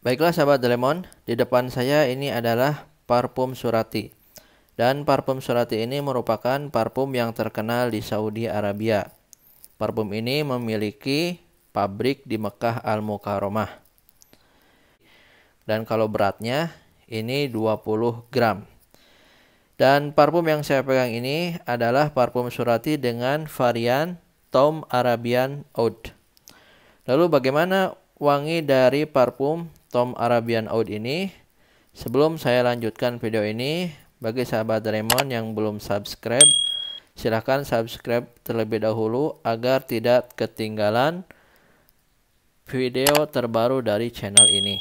Baiklah sahabat Lemon, di depan saya ini adalah parfum surati. Dan parfum surati ini merupakan parfum yang terkenal di Saudi Arabia. Parfum ini memiliki pabrik di Mekah al Mukarromah. Dan kalau beratnya ini 20 gram. Dan parfum yang saya pegang ini adalah parfum surati dengan varian Tom Arabian Oud. Lalu bagaimana wangi dari parfum Tom Arabian Oud ini? Sebelum saya lanjutkan video ini, bagi sahabat Raymond yang belum subscribe, silahkan subscribe terlebih dahulu agar tidak ketinggalan video terbaru dari channel ini.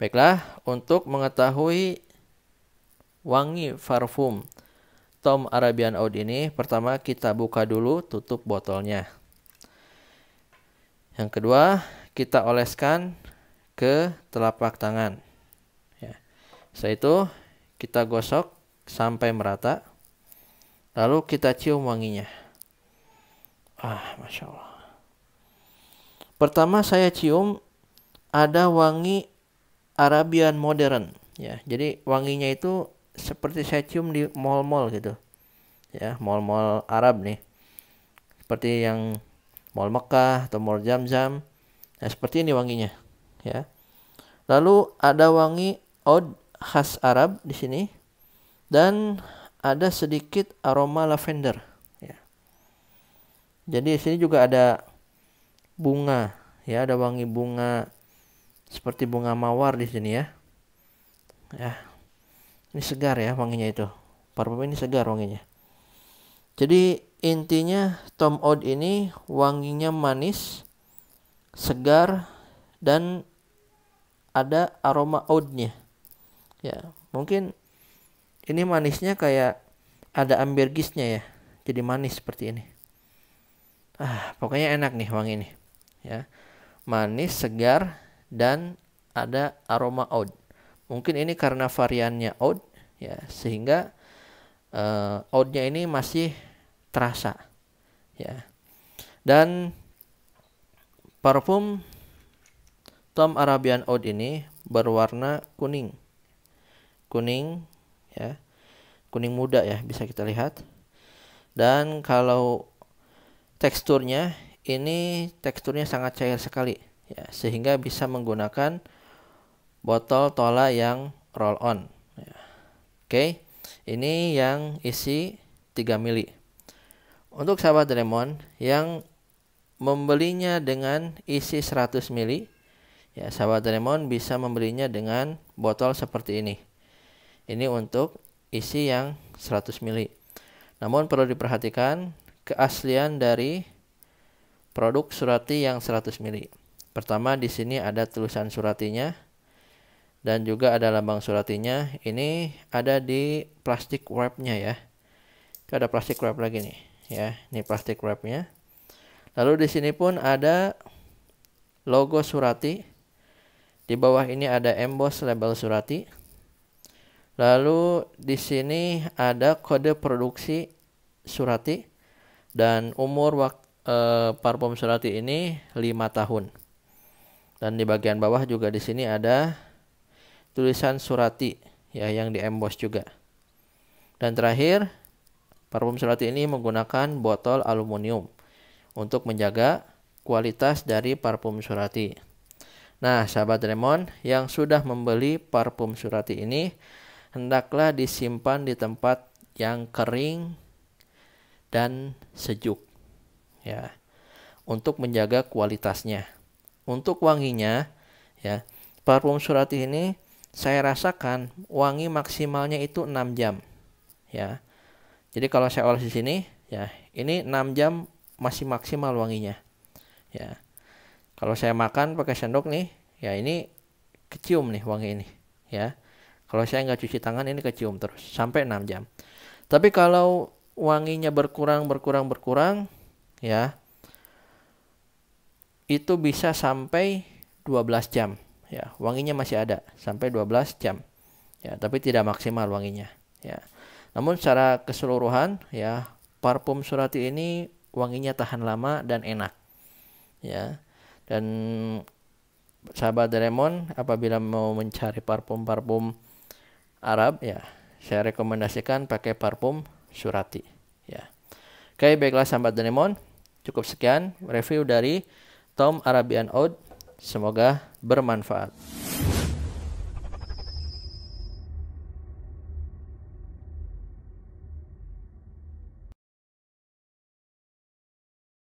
Baiklah, untuk mengetahui wangi parfum Tom Arabian Oud ini pertama kita buka dulu tutup botolnya. Yang kedua kita oleskan ke telapak tangan. Ya. Setelah itu kita gosok sampai merata. Lalu kita cium wanginya. Ah, masya Allah. Pertama saya cium ada wangi Arabian modern. Ya, jadi wanginya itu seperti saya cium di mall-mall gitu ya mall-mall Arab nih seperti yang mall Mekah atau mall Jam-Jam nah seperti ini wanginya ya lalu ada wangi od khas Arab di sini dan ada sedikit aroma lavender ya jadi di sini juga ada bunga ya ada wangi bunga seperti bunga mawar di sini ya ya ini segar ya wanginya itu parfum ini segar wanginya jadi intinya Tom Oud ini wanginya manis segar dan ada aroma oudnya ya mungkin ini manisnya kayak ada ambergisnya ya jadi manis seperti ini ah pokoknya enak nih wangi ini ya manis segar dan ada aroma oud Mungkin ini karena variannya out ya, sehingga uh, eh, outnya ini masih terasa ya. Dan parfum Tom Arabian Oud ini berwarna kuning. Kuning ya. Kuning muda ya, bisa kita lihat. Dan kalau teksturnya ini teksturnya sangat cair sekali ya, sehingga bisa menggunakan botol tola yang roll on. Ya. Oke, ini yang isi 3 mili. Untuk sahabat Doraemon yang membelinya dengan isi 100 mili, ya sahabat Doraemon bisa membelinya dengan botol seperti ini. Ini untuk isi yang 100 mili. Namun perlu diperhatikan keaslian dari produk surati yang 100 mili. Pertama di sini ada tulisan suratinya dan juga ada lambang suratinya ini ada di plastik wrapnya ya ada plastik wrap lagi nih ya ini plastik wrapnya lalu di sini pun ada logo surati di bawah ini ada emboss label surati lalu di sini ada kode produksi surati dan umur wak, e, parfum surati ini 5 tahun dan di bagian bawah juga di sini ada tulisan surati ya yang di emboss juga. Dan terakhir, parfum surati ini menggunakan botol aluminium untuk menjaga kualitas dari parfum surati. Nah, sahabat Remon yang sudah membeli parfum surati ini hendaklah disimpan di tempat yang kering dan sejuk ya untuk menjaga kualitasnya. Untuk wanginya ya, parfum surati ini saya rasakan wangi maksimalnya itu 6 jam. Ya. Jadi kalau saya oles di sini, ya, ini 6 jam masih maksimal wanginya. Ya. Kalau saya makan pakai sendok nih, ya ini kecium nih wangi ini, ya. Kalau saya nggak cuci tangan ini kecium terus sampai 6 jam. Tapi kalau wanginya berkurang berkurang berkurang, ya. Itu bisa sampai 12 jam ya wanginya masih ada sampai 12 jam ya tapi tidak maksimal wanginya ya namun secara keseluruhan ya parfum surati ini wanginya tahan lama dan enak ya dan sahabat Doraemon apabila mau mencari parfum-parfum Arab ya saya rekomendasikan pakai parfum surati ya oke baiklah sahabat Doraemon cukup sekian review dari Tom Arabian oud Semoga bermanfaat.